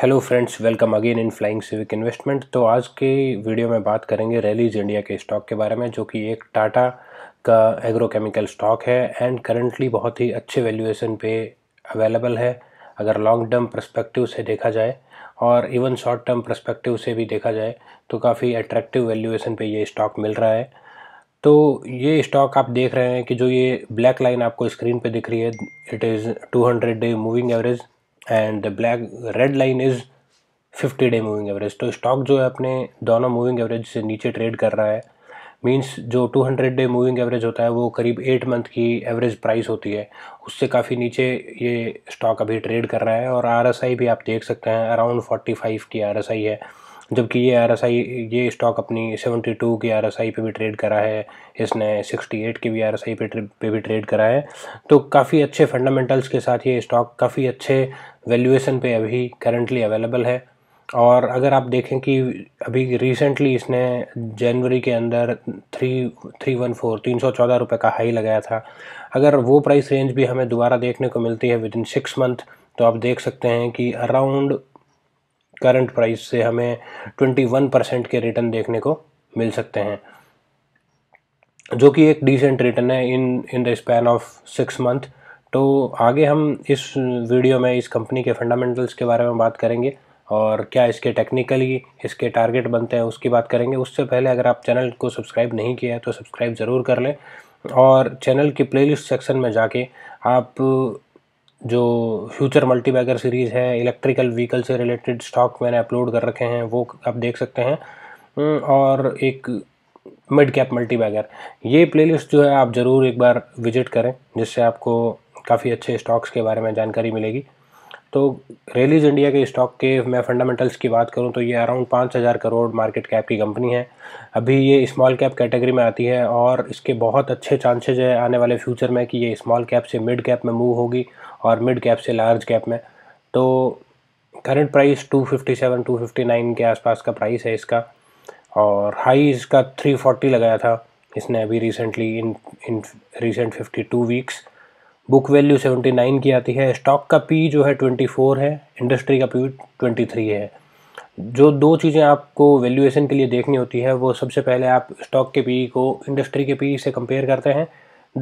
Hello friends welcome again in flying civic investment तो आज के वीडियो में बात करेंगे रैलीज इंडिया के स्टॉक के बारे में जो कि एक टाटा का एग्रोकेमिकल स्टॉक है एंड करंटली बहुत ही अच्छे वैल्यूएशन पे अवेलेबल है अगर लॉन्ग टर्म प्रस्पेक्टिव से देखा जाए और इवन शॉर्ट टर्म प्रस्पेक्टिव से भी देखा जाए तो काफ़ी अट्रैक्टिव वैल्यूएसन पर ये स्टॉक मिल रहा है तो ये स्टॉक आप देख रहे हैं कि जो ये ब्लैक लाइन आपको स्क्रीन पर दिख रही है it is two day moving average and the black red line is fifty day moving average तो स्टॉक जो है अपने दोनों मूविंग एवरेज से नीचे ट्रेड कर रहा है मीन्स जो 200 डे मूविंग एवरेज होता है वो करीब एट मंथ की एवरेज प्राइस होती है उससे काफ़ी नीचे ये स्टॉक अभी ट्रेड कर रहा है और आरएसआई भी आप देख सकते हैं अराउंड 45 की आरएसआई है जबकि ये आर ये स्टॉक अपनी 72 की आर पे भी ट्रेड करा है इसने 68 की भी आर पे पे भी ट्रेड करा है तो काफ़ी अच्छे फंडामेंटल्स के साथ ये स्टॉक काफ़ी अच्छे वैल्यूएशन पे अभी करंटली अवेलेबल है और अगर आप देखें कि अभी रिसेंटली इसने जनवरी के अंदर थ्री थ्री वन फोर तीन सौ चौदह रुपये का हाई लगाया था अगर वो प्राइस रेंज भी हमें दोबारा देखने को मिलती है विद इन सिक्स मंथ तो आप देख सकते हैं कि अराउंड करंट प्राइस से हमें 21 परसेंट के रिटर्न देखने को मिल सकते हैं जो कि एक डिसेंट रिटर्न है in in the span of six month तो आगे हम इस वीडियो में इस कंपनी के फंडामेंटल्स के बारे में बात करेंगे और क्या इसके टेक्निकली इसके टारगेट बनते हैं उसकी बात करेंगे उससे पहले अगर आप चैनल को सब्सक्राइब नहीं किया है तो सब्सक्राइब ज़रूर कर लें और चैनल के प्लेलिस्ट सेक्शन में जाके आप जो फ्यूचर मल्टीबैगर सीरीज़ है इलेक्ट्रिकल व्हीकल से रिलेटेड स्टॉक मैंने अपलोड कर रखे हैं वो आप देख सकते हैं हम्म, और एक मिड कैप मल्टीबैगर ये प्लेलिस्ट जो है आप ज़रूर एक बार विजिट करें जिससे आपको काफ़ी अच्छे स्टॉक्स के बारे में जानकारी मिलेगी तो रेलीज इंडिया के स्टॉक के मैं फंडामेंटल्स की बात करूं तो ये अराउंड पाँच हज़ार करोड़ मार्केट कैप की कंपनी है अभी ये स्मॉल कैप कैटेगरी में आती है और इसके बहुत अच्छे चांसेज है आने वाले फ्यूचर में कि ये स्मॉल कैप से मिड कैप में मूव होगी और मिड कैप से लार्ज कैप में तो करंट प्राइस 257 259 के आसपास का प्राइस है इसका और हाई इसका 340 लगाया था इसने अभी recently in in recent 52 weeks book value 79 की आती है स्टॉक का पी जो है 24 है इंडस्ट्री का पी 23 है जो दो चीज़ें आपको वैल्यूएशन के लिए देखनी होती है वो सबसे पहले आप स्टॉक के पी को इंडस्ट्री के पी से कंपेयर करते हैं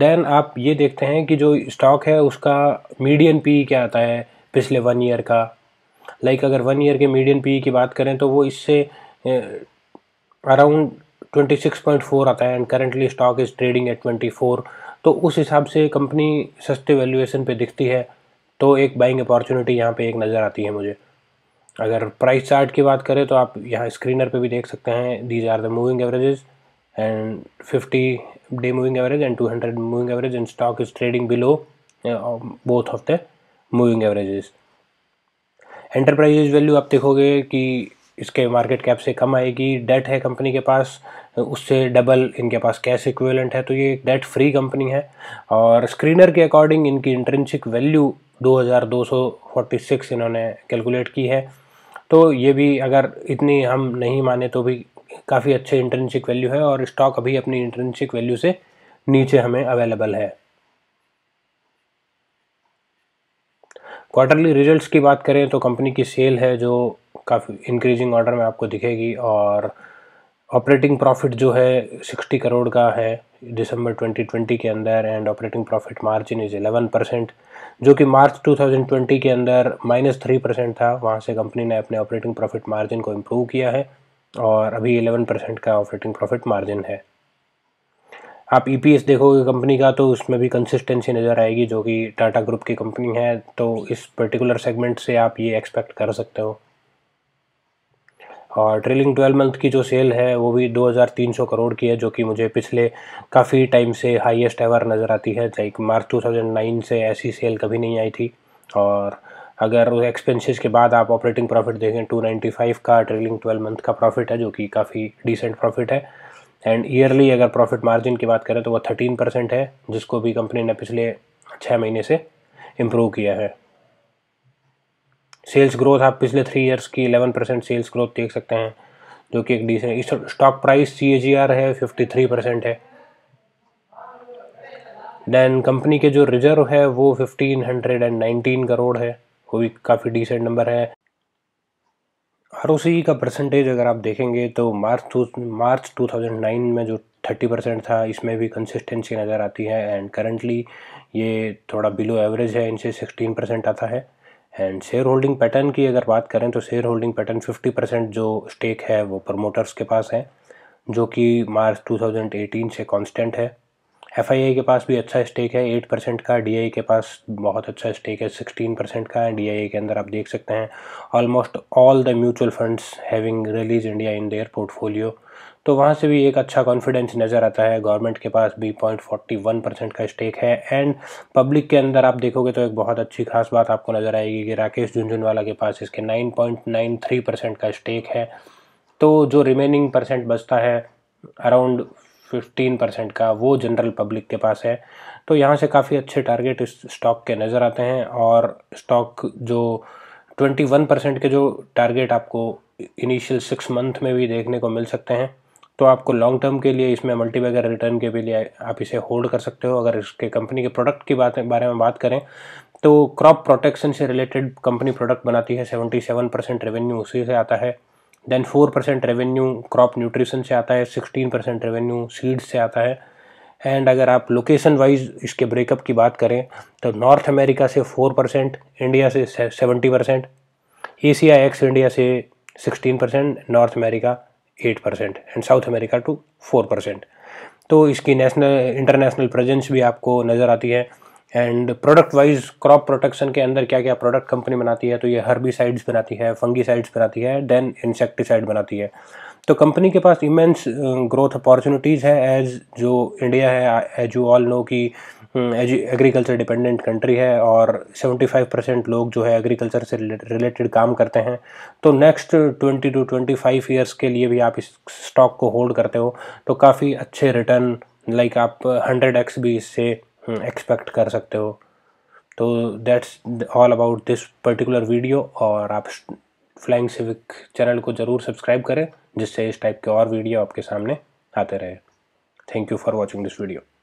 देन आप ये देखते हैं कि जो स्टॉक है उसका मीडियन पी क्या आता है पिछले वन ईयर का लाइक like अगर वन ईयर के मीडियन पी की बात करें तो वो इससे around twenty six point four आता है and currently stock is trading at twenty four तो उस हिसाब से कंपनी सस्ते वैल्यूएशन पे दिखती है तो एक बाइंग अपॉर्चुनिटी यहाँ पे एक नज़र आती है मुझे अगर प्राइस चार्ट की बात करें तो आप यहाँ स्क्रीनर पे भी देख सकते हैं these are the moving averages and fifty day moving average and two hundred moving average stock stock is trading below both of the moving averages enterprise value आप देखोगे कि इसके मार्केट कैप से कम आएगी डेट है कंपनी के पास उससे double इनके पास कैश इक्विवेलेंट है तो ये डेट फ्री कंपनी है और स्क्रीनर के अकॉर्डिंग इनकी इंट्रेंसिक वैल्यू 2246 इन्होंने कैलकुलेट की है तो ये भी अगर इतनी हम नहीं माने तो भी काफ़ी अच्छे इंटर्नशिप वैल्यू है और स्टॉक अभी अपनी इंटर्नशिप वैल्यू से नीचे हमें अवेलेबल है क्वार्टरली रिजल्ट्स की बात करें तो कंपनी की सेल है जो काफ़ी इंक्रीजिंग ऑर्डर में आपको दिखेगी और ऑपरेटिंग प्रॉफिट जो है 60 करोड़ का है दिसंबर 2020 के अंदर and operating profit margin is 11 percent जो कि मार्च 2020 के अंदर माइनस थ्री परसेंट था वहाँ से कंपनी ने अपने ऑपरेटिंग प्रॉफिट मार्जिन को इम्प्रूव किया है और अभी 11 परसेंट का ऑपरेटिंग प्रॉफिट मार्जिन है आप ई e देखोगे कंपनी का तो उसमें भी कंसिस्टेंसी नज़र आएगी जो कि टाटा ग्रुप की कंपनी है तो इस पर्टिकुलर सेगमेंट से आप ये एक्सपेक्ट कर सकते हो और ट्रेलिंग ट्वेल्व मंथ की जो सेल है वो भी 2300 करोड़ की है जो कि मुझे पिछले काफ़ी टाइम से हाईएस्ट एवर नज़र आती है लाइक मार्च 2009 से ऐसी सेल कभी नहीं आई थी और अगर एक्सपेंसेस के बाद आप ऑपरेटिंग प्रॉफिट देखें 295 का ट्रेलिंग 12 मंथ का प्रॉफिट है जो कि काफ़ी डिसेंट प्रॉफिट है एंड ईयरली अगर प्रॉफिट मार्जिन की बात करें तो वह थर्टीन परसेंट है जिसको भी कंपनी ने पिछले छः महीने से इम्प्रूव किया है सेल्स ग्रोथ आप पिछले थ्री ईयर्स की इलेवन परसेंट सेल्स ग्रोथ देख सकते हैं जो कि एक डिसेंट स्टॉक प्राइस सी है फिफ्टी थ्री परसेंट है देन कंपनी के जो रिजर्व है वो fifteen hundred and nineteen crore है वो भी काफ़ी डिसेंट नंबर है आर का परसेंटेज अगर आप देखेंगे तो मार्च टू मार्च 2009 में जो 30 परसेंट था इसमें भी कंसिस्टेंसी नज़र आती है एंड करंटली ये थोड़ा बिलो एवरेज है इनसे 16 परसेंट आता है एंड शेयर होल्डिंग पैटर्न की अगर बात करें तो शेयर होल्डिंग पैटर्न 50 परसेंट जो स्टेक है वो प्रमोटर्स के पास है जो कि मार्च 2018 से कांस्टेंट है एफ के पास भी अच्छा स्टेक है एट परसेंट का डी के पास बहुत अच्छा स्टेक है सिक्सटीन परसेंट का एंड डी के अंदर आप देख सकते हैं almost all the mutual funds having release India in their portfolio तो वहाँ से भी एक अच्छा कॉन्फिडेंस नज़र आता है गवर्नमेंट के पास भी पॉइंट फोर्टी वन परसेंट का स्टेक है एंड पब्लिक के अंदर आप देखोगे तो एक बहुत अच्छी खास बात आपको नज़र आएगी कि राकेश झुंझुनवाला के पास इसके nine point nine three percent का स्टेक है तो जो रिमेनिंग परसेंट बचता है अराउंड फिफ्टीन परसेंट का वो जनरल पब्लिक के पास है तो यहाँ से काफ़ी अच्छे टारगेट इस स्टॉक के नज़र आते हैं और स्टॉक जो ट्वेंटी वन परसेंट के जो टारगेट आपको इनिशियल सिक्स मंथ में भी देखने को मिल सकते हैं तो आपको लॉन्ग टर्म के लिए इसमें मल्टीबैगर रिटर्न के लिए आप इसे होल्ड कर सकते हो अगर इसके कंपनी के प्रोडक्ट की बात बारे में बात करें तो क्रॉप प्रोटेक्शन से रिलेटेड कंपनी प्रोडक्ट बनाती है 77 परसेंट रेवेन्यू उसी से आता है then four percent revenue crop nutrition से आता है सिक्सटीन परसेंट रेवेन्यू सीड्स से आता है एंड अगर आप लोकेशन वाइज इसके ब्रेकअप की बात करें तो नॉर्थ अमेरिका से फोर परसेंट इंडिया से seventy percent Asia ex India से sixteen percent north America eight percent and south America two four percent तो इसकी नेशनल इंटरनेशनल प्रेजेंस भी आपको नज़र आती है and product wise crop protection के अंदर क्या क्या प्रोडक्ट कंपनी बनाती है तो ये हर्बिसाइड्स बनाती है साइड्स बनाती है देन इंसेक्टिसाइड बनाती है तो कंपनी के पास इमेंस ग्रोथ अपॉर्चुनिटीज़ है एज जो इंडिया है एज यू ऑल नो की एग्रीकल्चर डिपेंडेंट कंट्री है और 75 परसेंट लोग जो है एग्रीकल्चर से रिलेटेड काम करते हैं तो नेक्स्ट 20 टू 25 ईयर्स के लिए भी आप इस स्टॉक को होल्ड करते हो तो काफ़ी अच्छे रिटर्न लाइक आप हंड्रेड एक्स भी इससे एक्सपेक्ट हम्म। कर सकते हो तो that's all about this particular video और आप फ्लाइंग सिविक चैनल को ज़रूर सब्सक्राइब करें जिससे इस टाइप के और वीडियो आपके सामने आते रहे thank you for watching this video